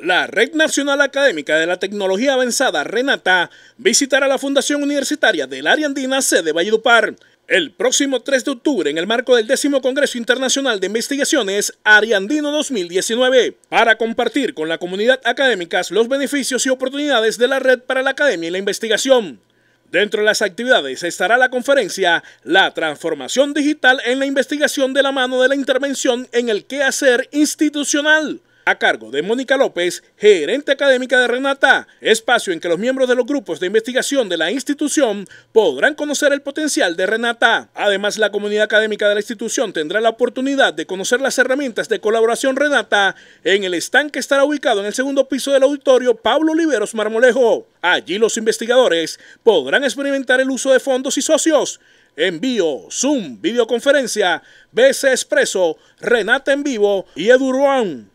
La Red Nacional Académica de la Tecnología Avanzada, RENATA, visitará la Fundación Universitaria del Área Andina sede Valledupar el próximo 3 de octubre en el marco del décimo Congreso Internacional de Investigaciones Ariandino 2019 para compartir con la comunidad académica los beneficios y oportunidades de la Red para la Academia y la Investigación. Dentro de las actividades estará la conferencia La transformación digital en la investigación de la mano de la intervención en el quehacer institucional a cargo de Mónica López, gerente académica de Renata, espacio en que los miembros de los grupos de investigación de la institución podrán conocer el potencial de Renata. Además, la comunidad académica de la institución tendrá la oportunidad de conocer las herramientas de colaboración Renata en el estanque que estará ubicado en el segundo piso del auditorio Pablo Oliveros Marmolejo. Allí los investigadores podrán experimentar el uso de fondos y socios envío, Zoom, videoconferencia, BC Expreso, Renata en vivo y Ruan.